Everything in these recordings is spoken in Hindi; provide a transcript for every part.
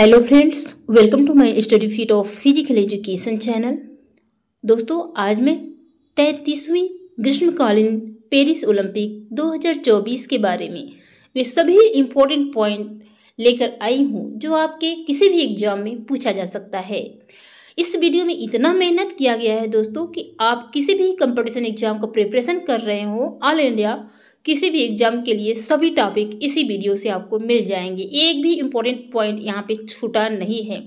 hello friends welcome to my study feet of physical education channel दोस्तों आज मैं तैंतीसवीं ग्रीष्मकालीन पेरिस ओलंपिक 2024 के बारे में वे सभी इम्पोर्टेंट पॉइंट लेकर आई हूँ जो आपके किसी भी एग्जाम में पूछा जा सकता है इस वीडियो में इतना मेहनत किया गया है दोस्तों कि आप किसी भी कंपटीशन एग्जाम का प्रिपरेशन कर रहे हो ऑल इंडिया किसी भी एग्जाम के लिए सभी टॉपिक इसी वीडियो से आपको मिल जाएंगे एक भी इम्पोर्टेंट पॉइंट यहाँ पे छूटा नहीं है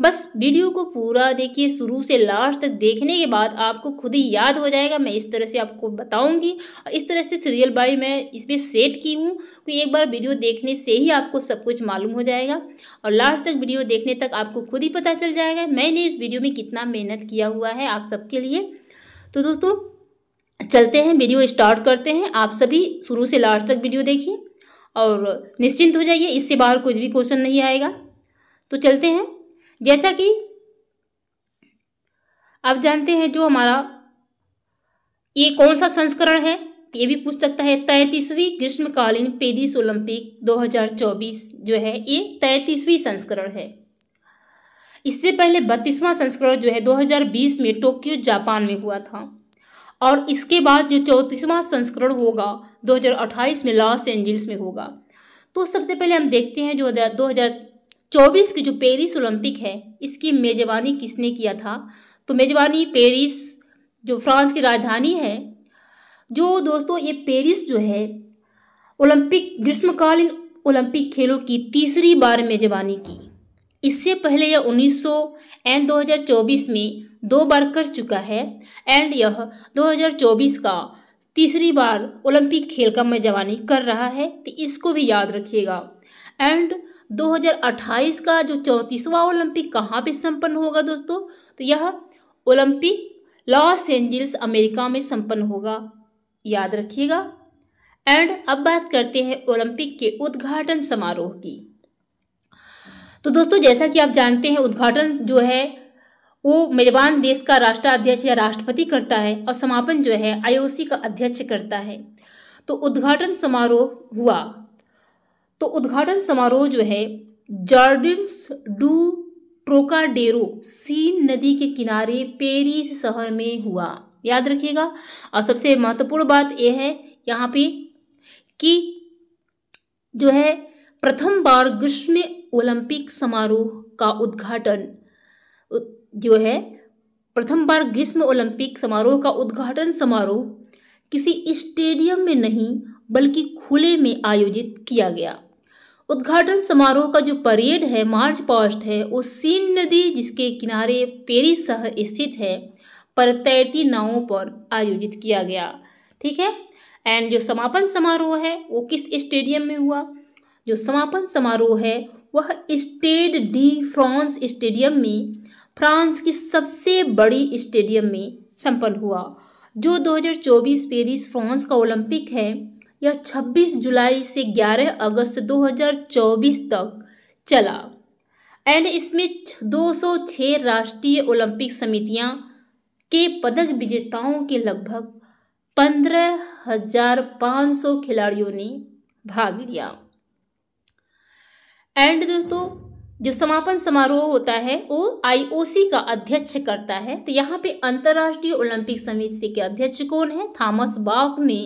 बस वीडियो को पूरा देखिए शुरू से लास्ट तक देखने के बाद आपको खुद ही याद हो जाएगा मैं इस तरह से आपको बताऊंगी और इस तरह से सीरियल बाई मैं इसमें सेट की हूँ कि तो एक बार वीडियो देखने से ही आपको सब कुछ मालूम हो जाएगा और लास्ट तक वीडियो देखने तक आपको खुद ही पता चल जाएगा मैंने इस वीडियो में कितना मेहनत किया हुआ है आप सबके लिए तो दोस्तों चलते हैं वीडियो स्टार्ट करते हैं आप सभी शुरू से लास्ट तक वीडियो देखिए और निश्चिंत हो जाइए इससे बाहर कुछ भी क्वेश्चन नहीं आएगा तो चलते हैं जैसा कि आप जानते हैं जो हमारा ये कौन सा संस्करण है तो ये भी पूछ सकता है तैंतीसवीं ग्रीष्मकालीन पेरिस ओलंपिक 2024 जो है ये तैतीसवीं संस्करण है इससे पहले बत्तीसवां संस्करण जो है 2020 में टोक्यो जापान में हुआ था और इसके बाद जो चौंतीसवां संस्करण होगा 2028 में लॉस एंजल्स में होगा तो सबसे पहले हम देखते हैं जो 2024 की जो पेरिस ओलंपिक है इसकी मेजबानी किसने किया था तो मेजबानी पेरिस जो फ्रांस की राजधानी है जो दोस्तों ये पेरिस जो है ओलंपिक ग्रीष्मकालीन ओलंपिक खेलों की तीसरी बार मेजबानी की इससे पहले यह 1900 एंड 2024 में दो बार कर चुका है एंड यह 2024 का तीसरी बार ओलंपिक खेल का मेजबानी कर रहा है तो इसको भी याद रखिएगा एंड 2028 का जो चौंतीसवां ओलंपिक कहाँ पे संपन्न होगा दोस्तों तो यह ओलंपिक लॉस एंजल्स अमेरिका में संपन्न होगा याद रखिएगा एंड अब बात करते हैं ओलंपिक के उद्घाटन समारोह की तो दोस्तों जैसा कि आप जानते हैं उद्घाटन जो है वो मेजबान देश का राष्ट्राध्यक्ष या राष्ट्रपति करता है और समापन जो है आईओसी का अध्यक्ष करता है तो उद्घाटन समारोह हुआ तो उद्घाटन समारोह जो है जॉर्डिन्स डू ट्रोकाडेरो सीन नदी के किनारे पेरिस शहर में हुआ याद रखिएगा और सबसे महत्वपूर्ण बात यह है यहाँ पे कि जो है प्रथम बार ग्रीष्म ओलंपिक समारोह का उद्घाटन जो है प्रथम बार ग्रीष्म ओलंपिक समारोह का उद्घाटन समारोह किसी स्टेडियम में नहीं बल्कि खुले में आयोजित किया गया उद्घाटन समारोह का जो परेड है मार्च पास्ट है वो सीन नदी जिसके किनारे पेरिस शहर स्थित है पर तैरती नावों पर आयोजित किया गया ठीक है एंड जो समापन समारोह है वो किस स्टेडियम में हुआ जो समापन समारोह है वह स्टेड डी फ्रांस स्टेडियम में फ्रांस की सबसे बड़ी स्टेडियम में संपन्न हुआ जो 2024 पेरिस फ्रांस का ओलंपिक है यह 26 जुलाई से 11 अगस्त 2024 तक चला एंड इसमें 206 राष्ट्रीय ओलंपिक समितियां के पदक विजेताओं के लगभग पंद्रह हजार पाँच सौ खिलाड़ियों ने भाग लिया एंड दोस्तों जो समापन समारोह होता है वो आईओसी का अध्यक्ष करता है तो यहाँ पे अंतर्राष्ट्रीय ओलंपिक समिति के अध्यक्ष कौन है थॉमस बाक ने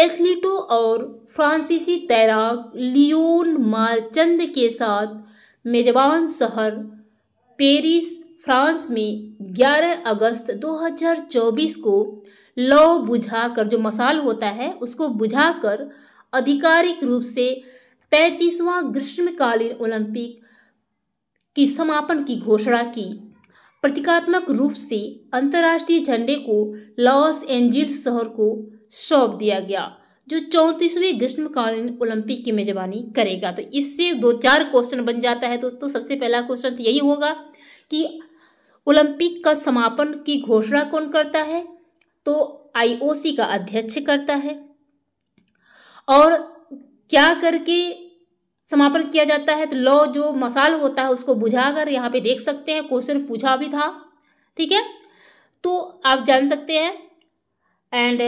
एथलीटो और फ्रांसीसी तैराक लियोन मारचंद के साथ मेजबान शहर पेरिस फ्रांस में 11 अगस्त 2024 को लौ बुझाकर जो मसाल होता है उसको बुझाकर आधिकारिक रूप से पैंतीसवां ग्रीष्मकालीन ओलंपिक की समापन की घोषणा की प्रतीकात्मक रूप से अंतर्राष्ट्रीय झंडे को लॉस एंजल्स शहर को सौंप दिया गया जो चौंतीसवें ग्रीष्मकालीन ओलंपिक की मेजबानी करेगा तो इससे दो चार क्वेश्चन बन जाता है दोस्तों सबसे पहला क्वेश्चन तो यही होगा कि ओलंपिक का समापन की घोषणा कौन करता है तो आईओसी का अध्यक्ष करता है और क्या करके समापन किया जाता है तो लो जो मसाल होता है उसको बुझा कर यहाँ पे देख सकते हैं क्वेश्चन पूछा भी था ठीक है तो आप जान सकते हैं एंड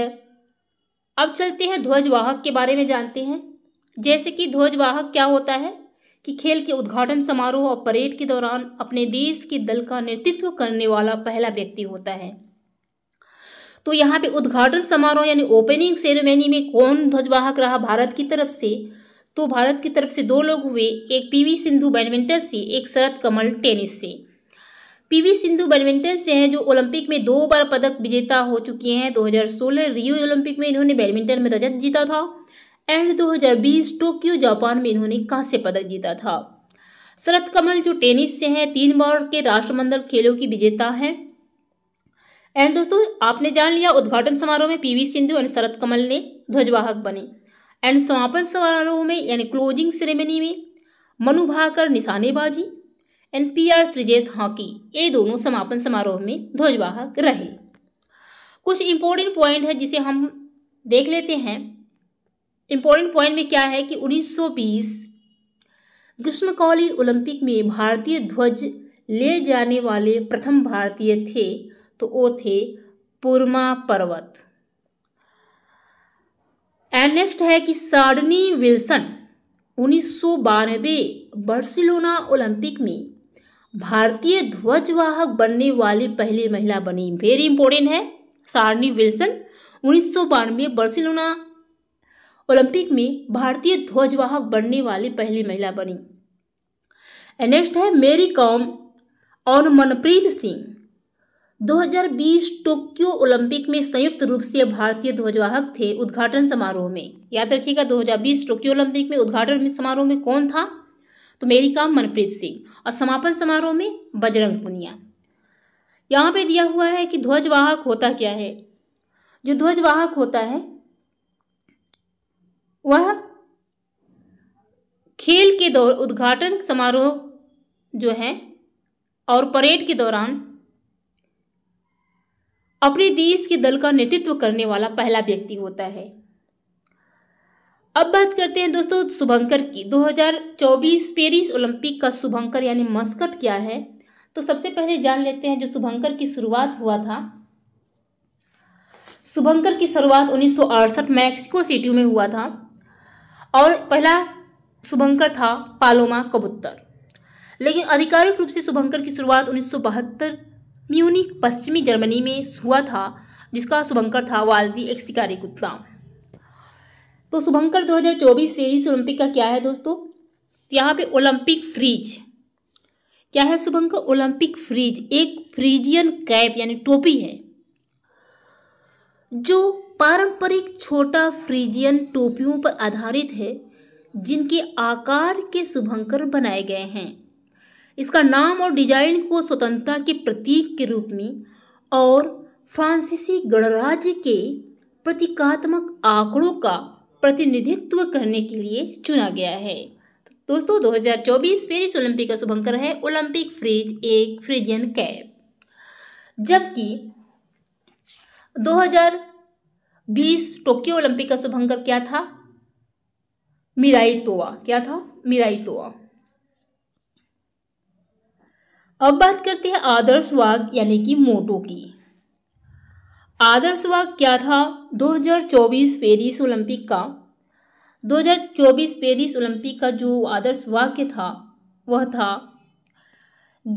अब चलते हैं ध्वजवाहक के बारे में जानते हैं जैसे कि ध्वजवाहक क्या होता है कि खेल के उद्घाटन समारोह और परेड के दौरान अपने देश के दल का नेतृत्व करने वाला पहला व्यक्ति होता है तो यहाँ पे उद्घाटन समारोह यानी ओपनिंग सेरेमनी में कौन ध्वजवाहक रहा भारत की तरफ से तो भारत की तरफ से दो लोग हुए एक पीवी सिंधु बैडमिंटन से एक शरद कमल टेनिस से पीवी सिंधु बैडमिंटन से हैं जो ओलंपिक में दो बार पदक विजेता हो चुकी हैं 2016 रियो ओलंपिक में इन्होंने बैडमिंटन में रजत जीता था एंड 2020 टोक्यो जापान में इन्होंने कांस्य पदक जीता था शरद कमल जो टेनिस से हैं तीन बार के राष्ट्रमंडल खेलों की विजेता हैं एंड दोस्तों आपने जान लिया उद्घाटन समारोह में पीवी सिंधु और शरद कमल ने ध्वजवाहक बने एंड समापन समारोह में यानी क्लोजिंग सेरेमनी में मनु भाकर निशानेबाजी and P R Sreejesh hockey ये दोनों समापन समारोह में ध्वजवाहक रहे कुछ इम्पोर्टेंट पॉइंट है जिसे हम देख लेते हैं इम्पोर्टेंट पॉइंट में क्या है कि 1920 ग्रीष्मकालीन ओलंपिक में भारतीय ध्वज ले जाने वाले प्रथम भारतीय थे तो वो थे पूर्मा पर्वत एंड नेक्स्ट है कि सार्डनी विल्सन उन्नीस बार्सिलोना ओलंपिक में भारतीय ध्वजवाहक बनने वाली पहली महिला बनी वेरी इंपॉर्टेंट है सारनी विल्सन उन्नीस सौ बानवे बार्सिलोना ओलंपिक में भारतीय ध्वजवाहक बनने वाली पहली महिला बनी नेक्स्ट है मेरी कॉम और मनप्रीत सिंह 2020 टोक्यो ओलंपिक में संयुक्त रूप से भारतीय ध्वजवाहक थे उद्घाटन समारोह में याद रखिएगा 2020 टोक्यो ओलंपिक में उद्घाटन समारोह में कौन था तो मेरी काम मनप्रीत सिंह और समापन समारोह में बजरंग पुनिया यहाँ पे दिया हुआ है कि ध्वजवाहक होता क्या है जो ध्वजवाहक होता है वह खेल के दौर उद्घाटन समारोह जो है और परेड के दौरान अपने देश के दल का नेतृत्व करने वाला पहला व्यक्ति होता है अब बात करते हैं दोस्तों शुभंकर की 2024 पेरिस ओलंपिक का शुभंकर यानी मस्कट क्या है तो सबसे पहले जान लेते हैं जो शुभंकर की शुरुआत हुआ था शुभंकर की शुरुआत उन्नीस मैक्सिको सिटी में हुआ था और पहला शुभंकर था पालोमा कबूतर लेकिन आधिकारिक रूप से शुभंकर की शुरुआत उन्नीस म्यूनिक पश्चिमी जर्मनी में हुआ था जिसका शुभंकर था वालदी एक शिकारी कुत्ता तो शुभंकर 2024 पेरिस ओलंपिक का क्या है दोस्तों यहाँ पे ओलंपिक फ्रीज क्या है शुभंकर ओलंपिक फ्रीज एक फ्रीजियन कैप यानी टोपी है जो पारंपरिक छोटा फ्रीजियन टोपियों पर आधारित है जिनके आकार के शुभंकर बनाए गए हैं इसका नाम और डिजाइन को स्वतंत्रता के प्रतीक के रूप में और फ्रांसीसी गणराज्य के प्रतीकात्मक आंकड़ों का प्रतिनिधित्व करने के लिए चुना गया है तो दोस्तों 2024 पेरिस ओलंपिक का शुभंकर है ओलंपिक फ्रिज एक फ्रिजियन कैप जबकि 2020 टोक्यो ओलंपिक का शुभंकर क्या था मिराई तोवा क्या था मिराई तोवा अब बात करते हैं आदर्श वाग यानी कि मोटो की आदर्श वाक क्या था 2024 पेरिस ओलंपिक का 2024 पेरिस ओलंपिक का जो आदर्श वाक्य था वह था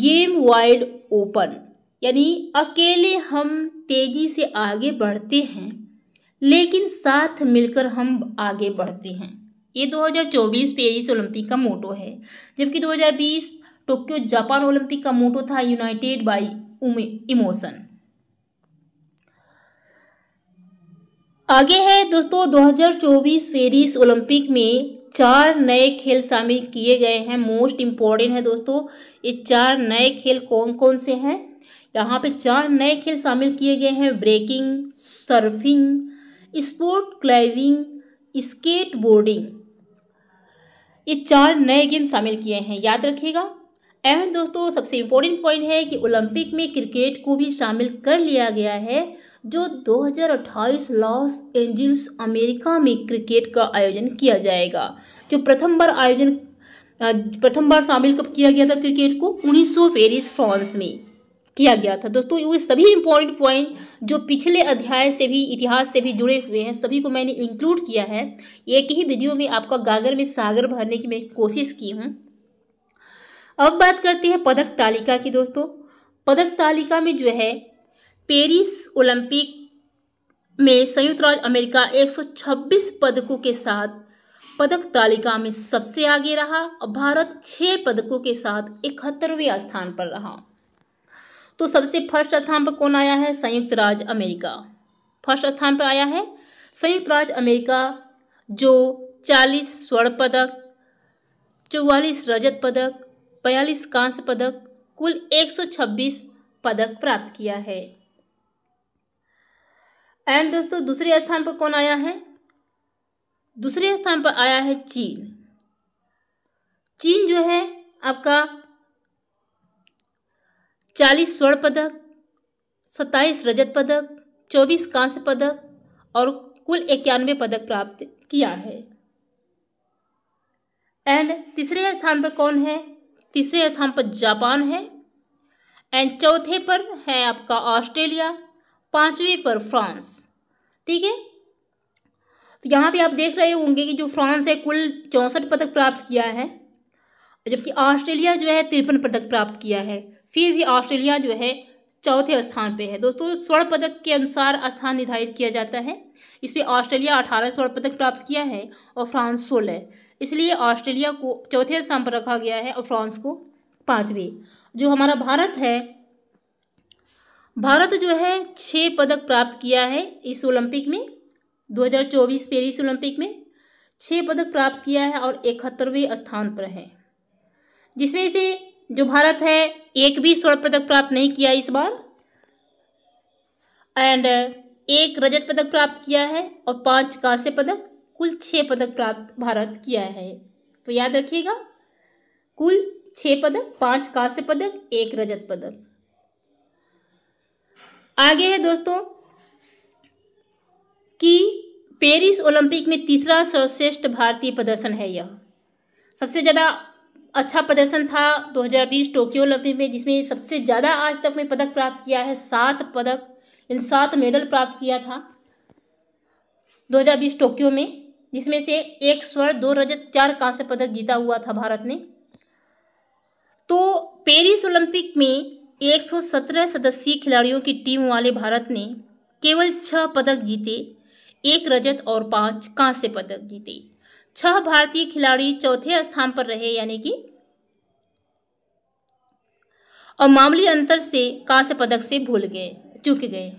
गेम वाइड ओपन यानी अकेले हम तेजी से आगे बढ़ते हैं लेकिन साथ मिलकर हम आगे बढ़ते हैं ये 2024 पेरिस ओलंपिक का मोटो है जबकि टोक्यो जापान ओलंपिक का मोटो था यूनाइटेड बाई इमोशन आगे है दोस्तों 2024 पेरिस ओलंपिक में चार नए खेल शामिल किए गए हैं मोस्ट इम्पॉर्टेंट है दोस्तों ये चार नए खेल कौन कौन से हैं यहाँ पे चार नए खेल शामिल किए गए हैं breaking surfing sport climbing skateboarding ये चार नए गेम शामिल किए हैं याद रखिएगा एंड दोस्तों सबसे इम्पोर्टेंट पॉइंट है कि ओलंपिक में क्रिकेट को भी शामिल कर लिया गया है जो 2028 लॉस एंजल्स अमेरिका में क्रिकेट का आयोजन किया जाएगा जो प्रथम बार आयोजन प्रथम बार शामिल कब किया गया था क्रिकेट को उन्नीस सौ पेरिस फ्रांस में किया गया था दोस्तों ये सभी इम्पोर्टेंट पॉइंट जो पिछले अध्याय से भी इतिहास से भी जुड़े हुए हैं सभी को मैंने इंक्लूड किया है एक ही वीडियो में आपका गागर में सागर भरने की मैं कोशिश की हूँ अब बात करते हैं पदक तालिका की दोस्तों पदक तालिका में जो है पेरिस ओलंपिक में संयुक्त राज्य अमेरिका 126 पदकों के साथ पदक तालिका में सबसे आगे रहा और भारत छः पदकों के साथ इकहत्तरवें स्थान पर रहा तो सबसे फर्स्ट स्थान पर कौन आया है संयुक्त राज्य अमेरिका फर्स्ट स्थान पर आया है संयुक्त राज्य अमेरिका जो चालीस स्वर्ण पदक चौवालीस रजत पदक बयालीस कांस्य पदक कुल 126 पदक प्राप्त किया है एंड दोस्तों दूसरे स्थान पर कौन आया है दूसरे स्थान पर आया है चीन चीन जो है आपका चालीस स्वर्ण पदक सत्ताईस रजत पदक चौबीस कांस्य पदक और कुल इक्यानवे पदक प्राप्त किया है एंड तीसरे स्थान पर कौन है तीसरे स्थान पर जापान है एंड चौथे पर है आपका ऑस्ट्रेलिया पांचवें पर फ्रांस ठीक है तो यहाँ पे आप देख रहे होंगे कि जो फ्रांस है कुल चौंसठ पदक प्राप्त किया है जबकि ऑस्ट्रेलिया जो है तिरपन पदक प्राप्त किया है फिर भी ऑस्ट्रेलिया जो है चौथे स्थान पे है दोस्तों स्वर्ण पदक के अनुसार स्थान निर्धारित किया जाता है इसमें ऑस्ट्रेलिया अठारह स्वर्ण पदक प्राप्त किया है और फ्रांस सोलह इसलिए ऑस्ट्रेलिया को चौथे स्थान पर रखा गया है और फ्रांस को पाँचवें जो हमारा भारत है भारत जो है छः पदक प्राप्त किया है इस ओलंपिक में 2024 पेरिस ओलंपिक में छः पदक प्राप्त किया है और इकहत्तरवें स्थान पर है जिसमें से जो भारत है एक भी स्वर्ण पदक प्राप्त नहीं किया इस बार एंड एक रजत पदक प्राप्त किया है और पांच कांस्य पदक कुल छः पदक प्राप्त भारत किया है तो याद रखिएगा कुल छः पदक पांच कांस्य पदक एक रजत पदक आगे है दोस्तों कि पेरिस ओलंपिक में तीसरा सर्वश्रेष्ठ भारतीय प्रदर्शन है यह सबसे ज़्यादा अच्छा प्रदर्शन था 2020 टोक्यो ओलंपिक में जिसमें सबसे ज़्यादा आज तक में पदक प्राप्त किया है सात पदक इन सात मेडल प्राप्त किया था 2020 टोक्यो में जिसमें से एक स्वर्ण दो रजत चार कांस्य पदक जीता हुआ था भारत ने तो पेरिस ओलंपिक में 117 सदस्यीय खिलाड़ियों की टीम वाले भारत ने केवल छह पदक जीते एक रजत और पांच कांस्य पदक जीते छह भारतीय खिलाड़ी चौथे स्थान पर रहे यानी कि और मामूली अंतर से कांस्य पदक से भूल गए चूक गए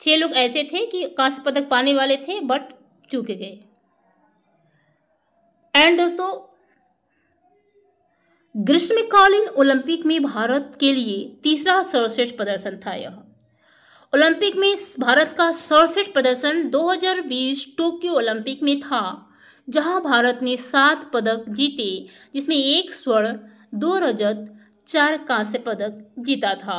छह लोग ऐसे थे कि कांस्य पदक पाने वाले थे बट चूके गए एंड दोस्तों ग्रीष्मकालीन ओलंपिक में भारत के लिए तीसरा सर्वश्रेष्ठ प्रदर्शन था यह ओलंपिक में भारत का सर्वश्रेष्ठ प्रदर्शन 2020 टोक्यो ओलंपिक में था जहां भारत ने सात पदक जीते जिसमें एक स्वर्ण दो रजत चार कांस्य पदक जीता था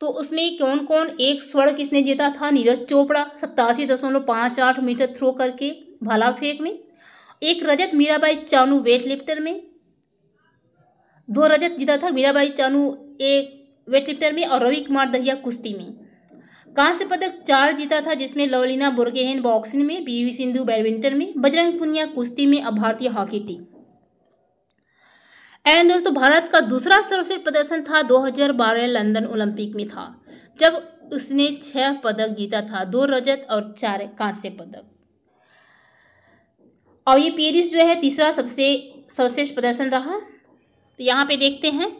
तो उसमें कौन कौन एक स्वर्ण किसने जीता था नीरज चोपड़ा सत्तासी दशमलव पाँच आठ मीटर थ्रो करके भाला फेंक में एक रजत मीराबाई चानू वेट लिफ्टर में दो रजत जीता था मीराबाई चानू एक वेट लिफ्टर में और रवि कुमार दहिया कुश्ती में कांस्य पदक चार जीता था जिसमें लवलीना बुरगेहन बॉक्सिंग में पीवी सिंधु बैडमिंटन में बजरंग पुनिया कुश्ती में और भारतीय हॉकी टीम एंड दोस्तों भारत का दूसरा सर्वश्रेष्ठ प्रदर्शन था 2012 लंदन ओलंपिक में था जब उसने छह पदक जीता था दो रजत और चार कांस्य पदक और ये पेरिस जो है तीसरा सबसे सर्वश्रेष्ठ प्रदर्शन रहा तो यहाँ पे देखते हैं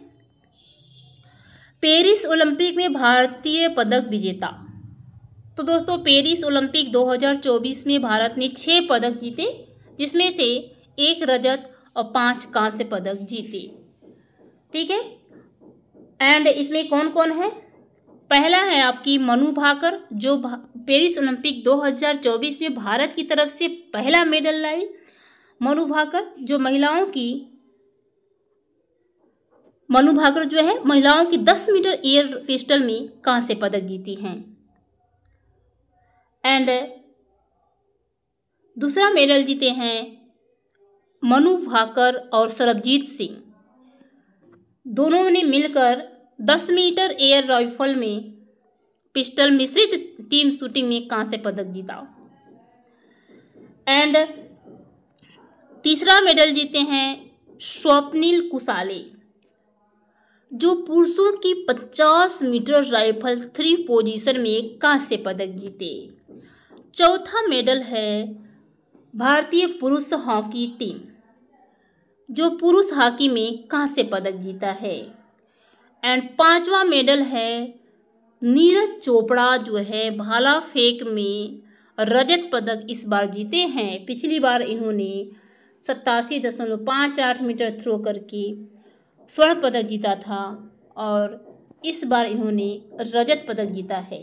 पेरिस ओलंपिक में भारतीय पदक विजेता तो दोस्तों पेरिस ओलंपिक 2024 में भारत ने छः पदक जीते जिसमें से एक रजत और पांच कांस्य पदक जीती ठीक है एंड इसमें कौन कौन है पहला है आपकी मनु भाकर जो भा, पेरिस ओलंपिक 2024 में भारत की तरफ से पहला मेडल लाई मनु भाकर जो महिलाओं की मनु भाकर जो है महिलाओं की 10 मीटर एयर पिस्टल में कांस्य पदक जीती हैं एंड दूसरा मेडल जीते हैं मनु भाकर और सरबजीत सिंह दोनों ने मिलकर 10 मीटर एयर राइफल में पिस्टल मिश्रित टीम शूटिंग में कांस्य पदक जीता एंड तीसरा मेडल जीते हैं स्वप्निल कुशाले जो पुरुषों की 50 मीटर राइफल थ्री पोजीशन में कांस्य पदक जीते चौथा मेडल है भारतीय पुरुष हॉकी टीम जो पुरुष हॉकी में कांस्य पदक जीता है एंड पांचवा मेडल है नीरज चोपड़ा जो है भाला फेंक में रजत पदक इस बार जीते हैं पिछली बार इन्होंने सत्तासी दशमलव पाँच आठ मीटर थ्रो करके स्वर्ण पदक जीता था और इस बार इन्होंने रजत पदक जीता है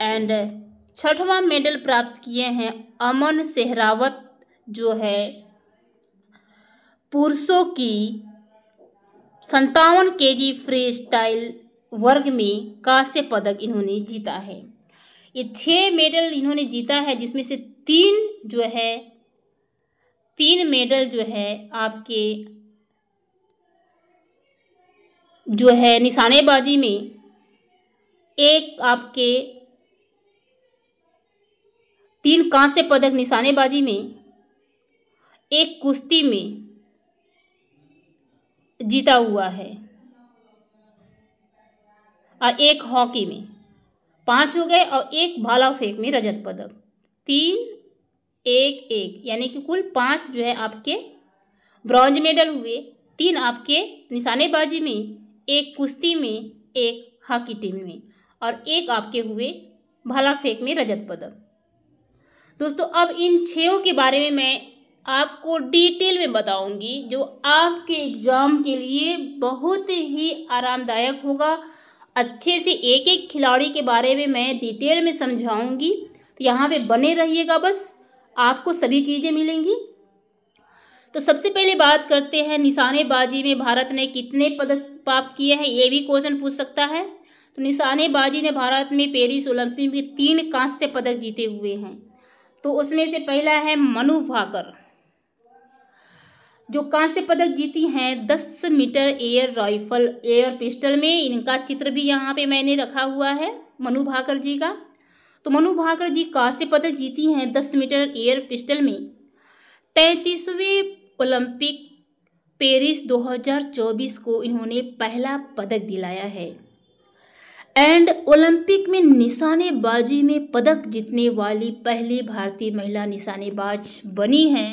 एंड छठवां मेडल प्राप्त किए हैं अमन सेहरावत जो है पुरुषों की संतावन के जी फ्री स्टाइल वर्ग में कांस्य पदक इन्होंने जीता है ये छः मेडल इन्होंने जीता है जिसमें से तीन जो है तीन मेडल जो है आपके जो है निशानेबाजी में एक आपके तीन कांस्य पदक निशानेबाजी में एक कुश्ती में जीता हुआ है और एक हॉकी में पांच हो गए और एक भाला फेंक में रजत पदक तीन एक एक यानी कि कुल पांच जो है आपके ब्रॉन्ज मेडल हुए तीन आपके निशानेबाजी में एक कुश्ती में एक हॉकी टीम में और एक आपके हुए भाला फेंक में रजत पदक दोस्तों अब इन छो के बारे में मैं आपको डिटेल में बताऊंगी जो आपके एग्ज़ाम के लिए बहुत ही आरामदायक होगा अच्छे से एक एक खिलाड़ी के बारे में मैं डिटेल में समझाऊंगी तो यहाँ पे बने रहिएगा बस आपको सभी चीज़ें मिलेंगी तो सबसे पहले बात करते हैं निशानेबाजी में भारत ने कितने पदक प्राप्त किए हैं ये भी क्वेश्चन पूछ सकता है तो निशानेबाजी ने भारत में पेरिस ओलंपिक में तीन कांस्य पदक जीते हुए हैं तो उसमें से पहला है मनु भाकर जो कांस्य पदक जीती हैं दस meter air rifle air pistol में इनका चित्र भी यहाँ पे मैंने रखा हुआ है मनु भाकर जी का तो मनु भाकर जी कांस्य पदक जीती हैं दस मीटर एयर पिस्टल में तैंतीसवें ओलंपिक पेरिस 2024 को इन्होंने पहला पदक दिलाया है एंड ओलंपिक में निशानेबाजी में पदक जीतने वाली पहली भारतीय महिला निशानेबाज बनी हैं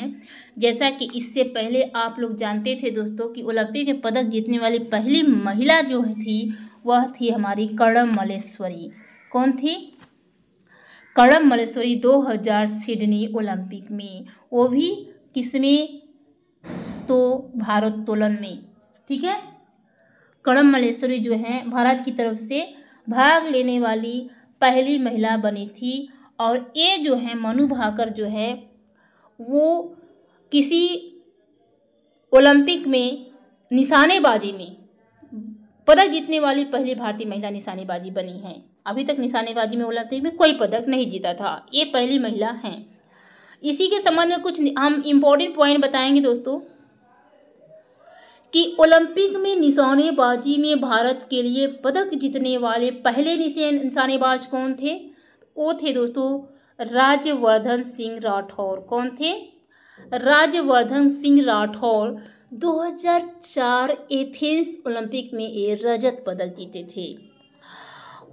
जैसा कि इससे पहले आप लोग जानते थे दोस्तों कि ओलंपिक में पदक जीतने वाली पहली महिला जो थी वह थी हमारी कर्णम मलेश्वरी कौन थी कर्णम मलेश्वरी 2000 सिडनी ओलंपिक में वो भी किसमें तो भारोत्तोलन में ठीक है कड़म मलेश्वरी जो है भारत की तरफ से भाग लेने वाली पहली महिला बनी थी और ये जो है मनु भाकर जो है वो किसी ओलंपिक में निशानेबाजी में पदक जीतने वाली पहली भारतीय महिला निशानेबाजी बनी है अभी तक निशानेबाजी में ओलंपिक में कोई पदक नहीं जीता था ये पहली महिला हैं इसी के संबंध में कुछ हम इम्पोर्टेंट पॉइंट बताएंगे दोस्तों कि ओलंपिक में निशानेबाजी में भारत के लिए पदक जीतने वाले पहले निशानेबाज कौन थे वो थे दोस्तों राज्यवर्धन सिंह राठौर कौन थे राज्यवर्धन सिंह राठौर 2004 एथेंस ओलंपिक में ये रजत पदक जीते थे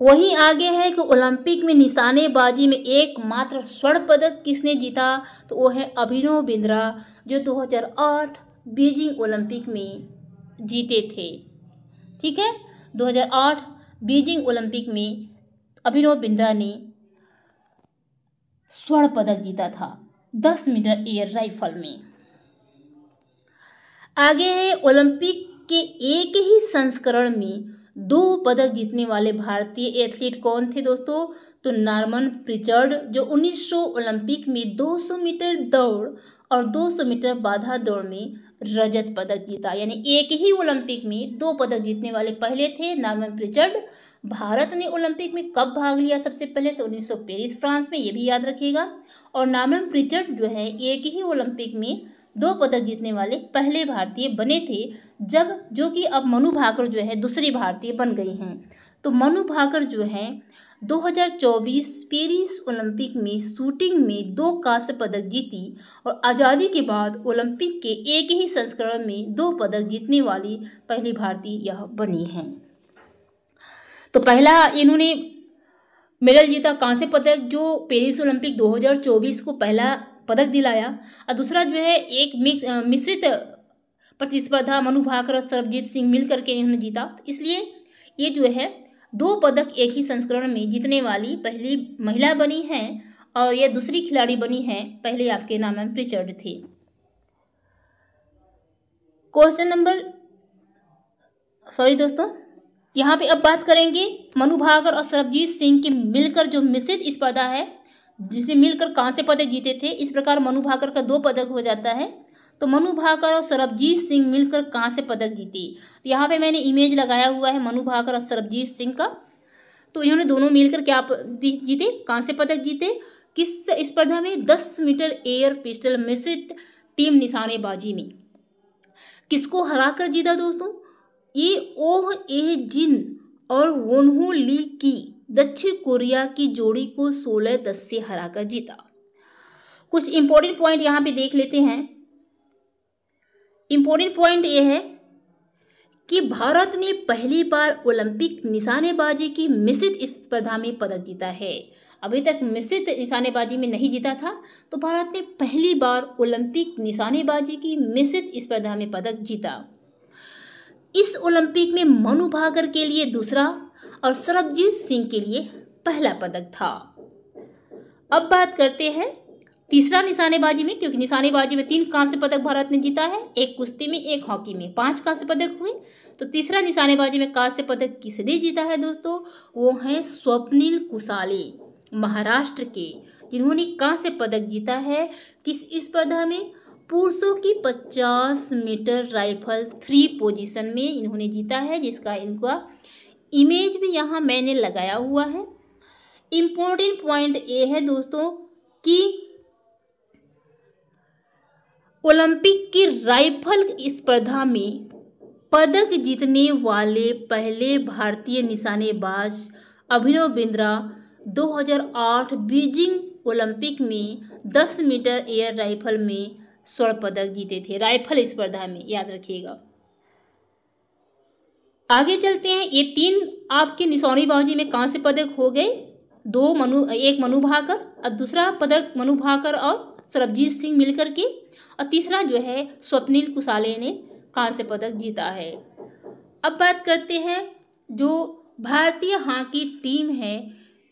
वहीं आगे है कि ओलंपिक में निशानेबाजी में एकमात्र स्वर्ण पदक किसने जीता तो वो है अभिनव बिंद्रा जो 2008 बीजिंग ओलंपिक में जीते थे ठीक है 2008 बीजिंग ओलंपिक में अभिनव बिंद्रा ने स्वर्ण पदक जीता था 10 मीटर एयर राइफल में आगे है ओलंपिक के एक ही संस्करण में दो पदक जीतने वाले भारतीय एथलीट कौन थे दोस्तों तो नार्मन प्रिचर्ड जो 1900 ओलंपिक में 200 मीटर दौड़ और 200 मीटर बाधा दौड़ में रजत पदक जीता यानी एक ही ओलंपिक में दो पदक जीतने वाले पहले थे नॉर्मन प्रिचर्ड भारत ने ओलंपिक में कब भाग लिया सबसे पहले तो सौ पेरिस फ्रांस में ये भी याद रखिएगा और नॉर्मन प्रिचर्ड जो है एक ही ओलंपिक में दो पदक जीतने वाले पहले भारतीय बने थे जब जो कि अब मनु भाकर जो है दूसरी भारतीय बन गई हैं तो मनु भाकर जो हैं 2024 पेरिस ओलंपिक में शूटिंग में दो कांस्य पदक जीती और आज़ादी के बाद ओलंपिक के एक ही संस्करण में दो पदक जीतने वाली पहली भारतीय यह बनी हैं तो पहला इन्होंने मेडल जीता कांस्य पदक जो पेरिस ओलंपिक 2024 को पहला पदक दिलाया और दूसरा जो है एक मिश्रित प्रतिस्पर्धा मनु भाकर और सरबजीत सिंह मिल करके इन्होंने जीता इसलिए ये जो है दो पदक एक ही संस्करण में जीतने वाली पहली महिला बनी हैं और यह दूसरी खिलाड़ी बनी हैं पहले आपके नाम में प्रिचर्ड थे क्वेश्चन नंबर सॉरी दोस्तों यहाँ पे अब बात करेंगे मनु भाकर और सरबजीत सिंह के मिलकर जो मिश्रित स्पर्धा है जिसमें मिलकर कहाँ से पदक जीते थे इस प्रकार मनु भाकर का दो पदक हो जाता है तो मनु भाकर और सरबजीत सिंह मिलकर से पदक जीती तो यहाँ पे मैंने इमेज लगाया हुआ है मनु भाकर और सरबजीत सिंह का तो इन्होंने दोनों मिलकर क्या जीते से पदक जीते किस स्पर्धा में दस मीटर एयर पिस्टल मिश्रित टीम निशानेबाजी में किसको हरा कर जीता दोस्तों ये ओह ए जिन और वोनहू ली की दक्षिण कोरिया की जोड़ी को सोलह दस से हराकर जीता कुछ इंपॉर्टेंट पॉइंट यहाँ पे देख लेते हैं इम्पोर्टेंट पॉइंट ये है कि भारत ने पहली बार ओलंपिक निशानेबाजी की मिश्रित स्पर्धा में पदक जीता है अभी तक मिश्रित निशानेबाजी में नहीं जीता था तो भारत ने पहली बार ओलंपिक निशानेबाजी की मिश्रित स्पर्धा में पदक जीता इस ओलंपिक में मनु भाकर के लिए दूसरा और सरबजीत सिंह के लिए पहला पदक था अब बात करते हैं तीसरा निशानेबाजी में क्योंकि निशानेबाजी में तीन कांस्य पदक भारत ने जीता है एक कुश्ती में एक हॉकी में पांच कांस्य पदक हुए तो तीसरा निशानेबाजी में कांस्य पदक किसने जीता है दोस्तों वो है स्वप्निल कुशाले महाराष्ट्र के जिन्होंने कांस्य पदक जीता है किस स्पर्धा में पुरुषों की 50 मीटर राइफल थ्री पोजिशन में इन्होंने जीता है जिसका इनका इमेज भी यहाँ मैंने लगाया हुआ है इम्पोर्टेंट पॉइंट ये है दोस्तों कि ओलंपिक की राइफल स्पर्धा में पदक जीतने वाले पहले भारतीय निशानेबाज अभिनव बिंद्रा 2008 बीजिंग ओलंपिक में 10 मीटर एयर राइफल में स्वर्ण पदक जीते थे राइफल स्पर्धा में याद रखिएगा आगे चलते हैं ये तीन आपके निशानेबाजी में से पदक हो गए दो मनु एक मनु भाकर और दूसरा पदक मनु भाकर और सरबजीत सिंह मिलकर के और तीसरा जो है स्वप्निल कुशाले ने कांस्य पदक जीता है अब बात करते हैं जो भारतीय हॉकी टीम है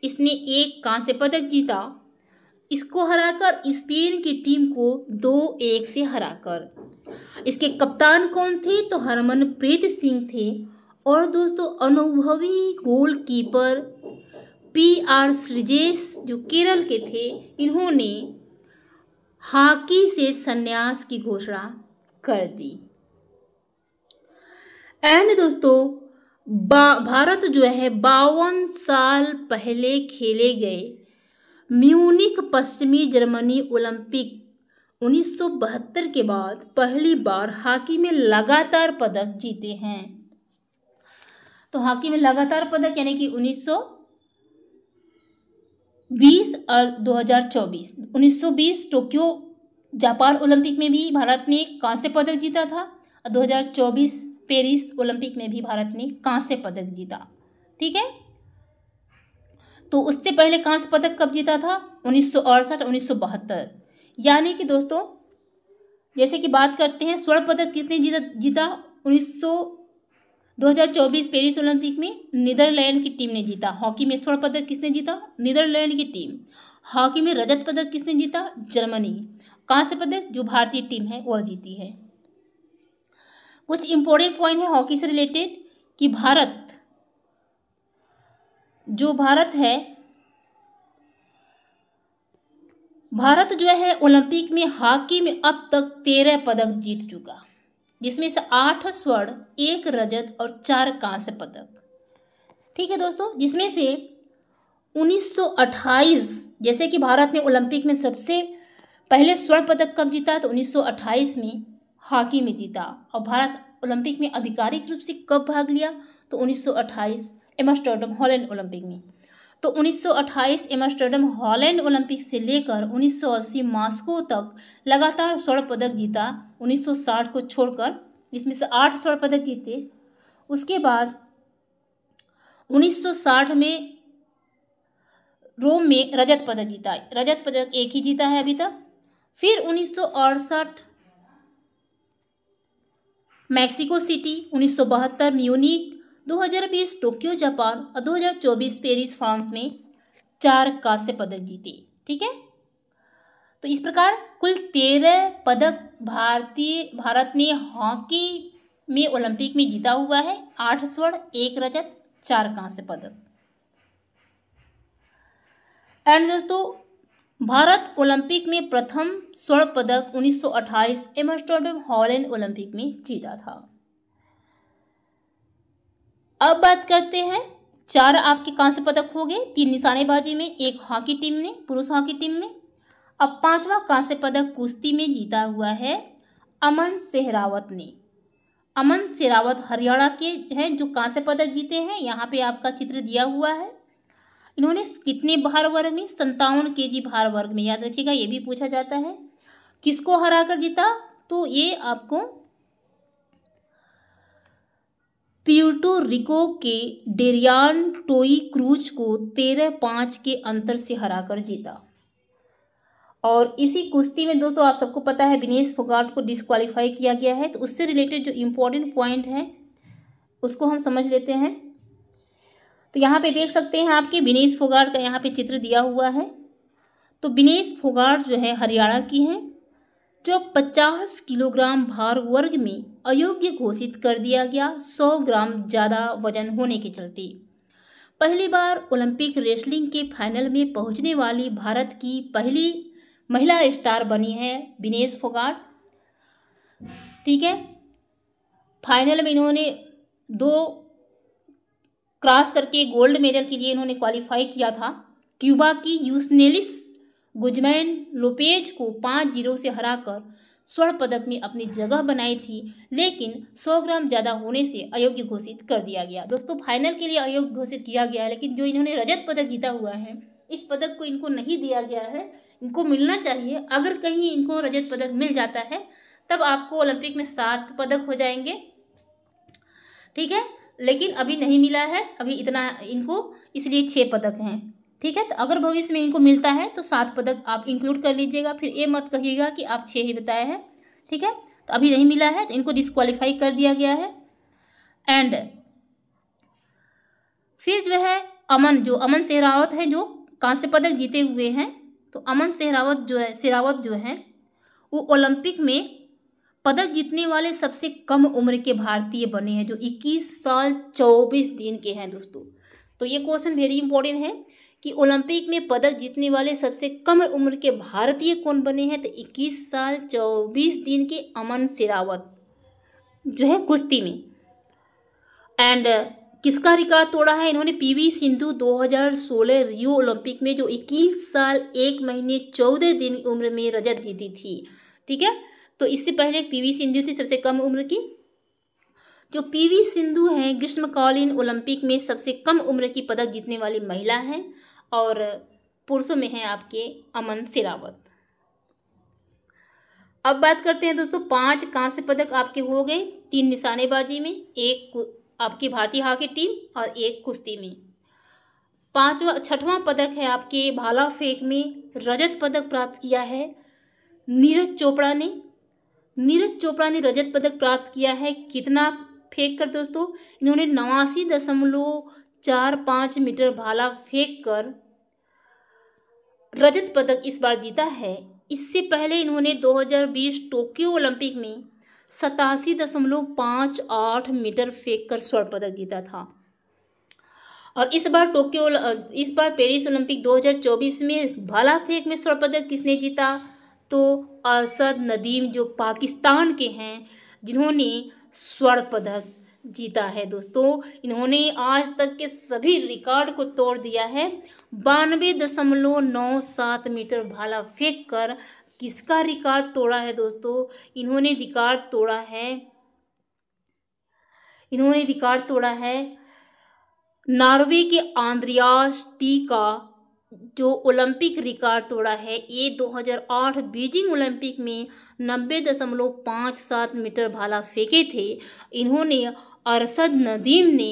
इसने एक कांस्य पदक जीता इसको हराकर स्पेन की टीम को दो एक से हराकर इसके कप्तान कौन थे तो हरमनप्रीत सिंह थे और दोस्तों अनुभवी गोलकीपर पी आर सृजेश जो केरल के थे इन्होंने हाकी से संन्यास की घोषणा कर दी एंड दोस्तों भारत जो है बावन साल पहले खेले गए म्यूनिक पश्चिमी जर्मनी ओलंपिक 1972 के बाद पहली बार हॉकी में लगातार पदक जीते हैं तो हॉकी में लगातार पदक यानी कि उन्नीस सौ बीस और दो हज़ार चौबीस उन्नीस सौ बीस टोक्यो जापान ओलंपिक में भी भारत ने कांस्य पदक जीता था और दो हज़ार चौबीस पेरिस ओलंपिक में भी भारत ने कांस्य पदक जीता ठीक है तो उससे पहले कांस्य पदक कब जीता था उन्नीस सौ अड़सठ उन्नीस सौ बहत्तर यानी कि दोस्तों जैसे कि बात करते हैं स्वर्ण पदक किसने जीता जीता उन्नीस सौ 2024 पेरिस ओलंपिक में नीदरलैंड की टीम ने जीता हॉकी में स्वर्ण पदक किसने जीता नीदरलैंड की टीम हॉकी में रजत पदक किसने जीता जर्मनी कांस्य पदक जो भारतीय टीम है वह जीती है कुछ इंपॉर्टेंट पॉइंट है हॉकी से रिलेटेड कि भारत जो भारत है भारत जो है ओलंपिक में हॉकी में अब तक तेरह पदक जीत चुका जिसमें से आठ स्वर्ण एक रजत और चार कांस्य पदक ठीक है दोस्तों जिसमें से 1928 जैसे कि भारत ने ओलंपिक में सबसे पहले स्वर्ण पदक कब जीता तो 1928 में हॉकी में जीता और भारत ओलंपिक में आधिकारिक रूप से कब भाग लिया तो 1928 एमस्टर्डम हॉलैंड ओलंपिक में तो 1928 एमस्टर्डम हॉलैंड ओलंपिक से लेकर 1980 मास्को तक लगातार स्वर्ण पदक जीता 1960 को छोड़कर इसमें से आठ स्वर्ण पदक जीते उसके बाद 1960 में रोम में रजत पदक जीता रजत पदक एक ही जीता है अभी तक फिर उन्नीस मैक्सिको सिटी उन्नीस म्यूनिक 2020 टोक्यो जापान और 2024 पेरिस फ्रांस में चार कांस्य पदक जीते ठीक है तो इस प्रकार कुल तेरह पदक भारतीय भारत ने हॉकी में ओलंपिक में जीता हुआ है आठ स्वर्ण एक रजत चार कांस्य पदक एंड दोस्तों भारत ओलंपिक में प्रथम स्वर्ण पदक 1928 एमस्टर्डम हॉलैंड ओलंपिक में जीता था अब बात करते हैं चार आपके कांस्य पदक हो गए तीन निशानेबाजी में एक हॉकी टीम ने पुरुष हॉकी टीम में अब पांचवा कांस्य पदक कुश्ती में जीता हुआ है अमन सेहरावत ने अमन सेरावत हरियाणा के हैं जो कांस्य पदक जीते हैं यहाँ पे आपका चित्र दिया हुआ है इन्होंने कितने भार वर्ग में संतावन के जी भार वर्ग में याद रखिएगा ये भी पूछा जाता है किसको कर जीता तो ये आपको प्यूर्टो रिको के डेरियान टोई क्रूज को तेरह पाँच के अंतर से हराकर जीता और इसी कुश्ती में दोस्तों आप सबको पता है विनेश फोगाट को डिसक्वालीफाई किया गया है तो उससे रिलेटेड जो इम्पोर्टेंट पॉइंट है उसको हम समझ लेते हैं तो यहाँ पे देख सकते हैं आपके विनेश फोगाट का यहाँ पे चित्र दिया हुआ है तो विनेश फोगाट जो है हरियाणा की हैं जो 50 किलोग्राम भार वर्ग में अयोग्य घोषित कर दिया गया 100 ग्राम ज़्यादा वजन होने के चलते पहली बार ओलंपिक रेसलिंग के फाइनल में पहुंचने वाली भारत की पहली महिला स्टार बनी है विनेश फोगाट ठीक है फाइनल में इन्होंने दो क्रॉस करके गोल्ड मेडल के लिए इन्होंने क्वालिफाई किया था क्यूबा की यूसनेलिस गुजमैन लोपेज को पाँच जीरो से हराकर स्वर्ण पदक में अपनी जगह बनाई थी लेकिन 100 ग्राम ज़्यादा होने से अयोग्य घोषित कर दिया गया दोस्तों फाइनल के लिए अयोग्य घोषित किया गया है लेकिन जो इन्होंने रजत पदक जीता हुआ है इस पदक को इनको नहीं दिया गया है इनको मिलना चाहिए अगर कहीं इनको रजत पदक मिल जाता है तब आपको ओलंपिक में सात पदक हो जाएंगे ठीक है लेकिन अभी नहीं मिला है अभी इतना इनको इसलिए छः पदक हैं ठीक है तो अगर भविष्य में इनको मिलता है तो सात पदक आप इंक्लूड कर लीजिएगा फिर ये मत कहिएगा कि आप छः ही बताए हैं ठीक है तो अभी नहीं मिला है तो इनको डिस्कालीफाई कर दिया गया है एंड फिर जो है अमन जो अमन सेहरावत है जो कांस्य पदक जीते हुए हैं तो अमन सेहरावत जो है सेहरावत जो है वो ओलंपिक में पदक जीतने वाले सबसे कम उम्र के भारतीय बने हैं जो 21 साल 24 दिन के हैं दोस्तों तो ये क्वेश्चन वेरी इंपॉर्टेंट है कि ओलंपिक में पदक जीतने वाले सबसे कम उम्र के भारतीय कौन बने हैं तो 21 साल 24 दिन के अमन सिरावत जो है कुश्ती में एंड किसका रिकॉर्ड तोड़ा है इन्होंने पीवी सिंधु 2016 रियो ओलंपिक में जो 21 साल एक महीने 14 दिन उम्र में रजत जीती थी ठीक है तो इससे पहले पीवी सिंधु थी सबसे कम उम्र की जो पीवी सिंधु हैं ग्रीष्मकालीन ओलंपिक में सबसे कम उम्र की पदक जीतने वाली महिला हैं और पुरुषों में हैं आपके अमन सिरावत अब बात करते हैं दोस्तों पांच कांस्य पदक आपके हो गए तीन निशानेबाजी में एक आपकी भारतीय हॉकी टीम और एक कुश्ती में पांचवा छठवां पदक है आपके भाला फेंक में रजत पदक प्राप्त किया है नीरज चोपड़ा ने नीरज चोपड़ा ने रजत पदक प्राप्त किया है कितना फेंक कर दोस्तों इन्होंने नवासी दशमलव चार पाँच मीटर भाला फेंक कर रजत पदक इस बार जीता है इससे पहले इन्होंने 2020 टोक्यो ओलंपिक में सतासी दशमलव पाँच आठ मीटर फेंक कर स्वर्ण पदक जीता था और इस बार टोक्यो इस बार पेरिस ओलंपिक 2024 में भाला फेंक में स्वर्ण पदक किसने जीता तो असद नदीम जो पाकिस्तान के हैं जिन्होंने स्वर्ण पदक जीता है दोस्तों इन्होंने आज तक के सभी रिकॉर्ड को तोड़ दिया है बानवे दशमलव नौ सात मीटर भाला फेंक कर किसका रिकॉर्ड तोड़ा है दोस्तों इन्होंने रिकॉर्ड तोड़ा है इन्होंने रिकॉर्ड तोड़ा है नॉर्वे के आंद्रियास टी का जो ओलंपिक रिकॉर्ड तोड़ा है ये 2008 बीजिंग ओलंपिक में नब्बे दशमलव पाँच सात मीटर भाला फेंके थे इन्होंने अरसद नदीम ने